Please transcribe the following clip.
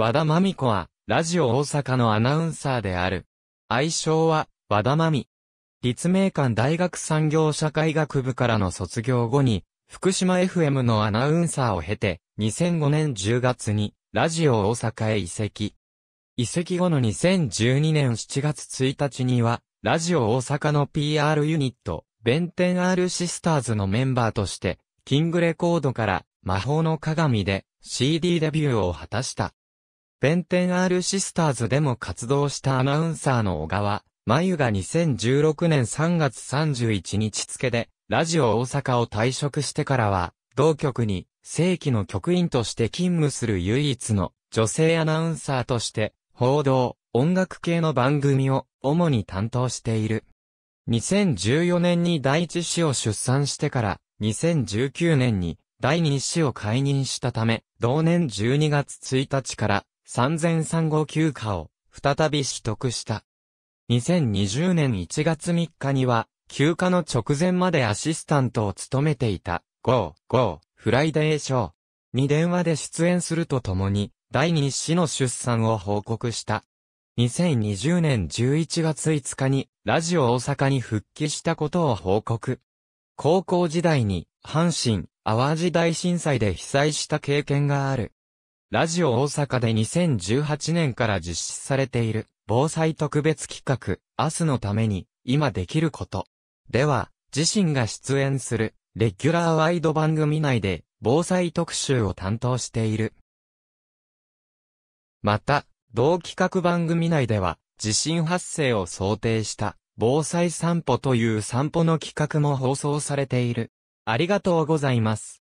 和田まみ子は、ラジオ大阪のアナウンサーである。愛称は、和田まみ。立命館大学産業社会学部からの卒業後に、福島 FM のアナウンサーを経て、2005年10月に、ラジオ大阪へ移籍。移籍後の2012年7月1日には、ラジオ大阪の PR ユニット、弁天 R シスターズのメンバーとして、キングレコードから、魔法の鏡で CD デビューを果たした。ペンテン R シスターズでも活動したアナウンサーの小川、眉が2016年3月31日付で、ラジオ大阪を退職してからは、同局に正規の局員として勤務する唯一の女性アナウンサーとして、報道、音楽系の番組を主に担当している。2014年に第一子を出産してから、2019年に第二子を解任したため、同年12月1日から3 0 0 3休暇を再び取得した。2020年1月3日には、休暇の直前までアシスタントを務めていた、ゴーゴーフライデーショーに電話で出演するとともに、第二子の出産を報告した。2020年11月5日に、ラジオ大阪に復帰したことを報告。高校時代に、阪神、淡路大震災で被災した経験がある。ラジオ大阪で2018年から実施されている防災特別企画、明日のために今できること。では、自身が出演するレギュラーワイド番組内で防災特集を担当している。また、同企画番組内では地震発生を想定した防災散歩という散歩の企画も放送されている。ありがとうございます。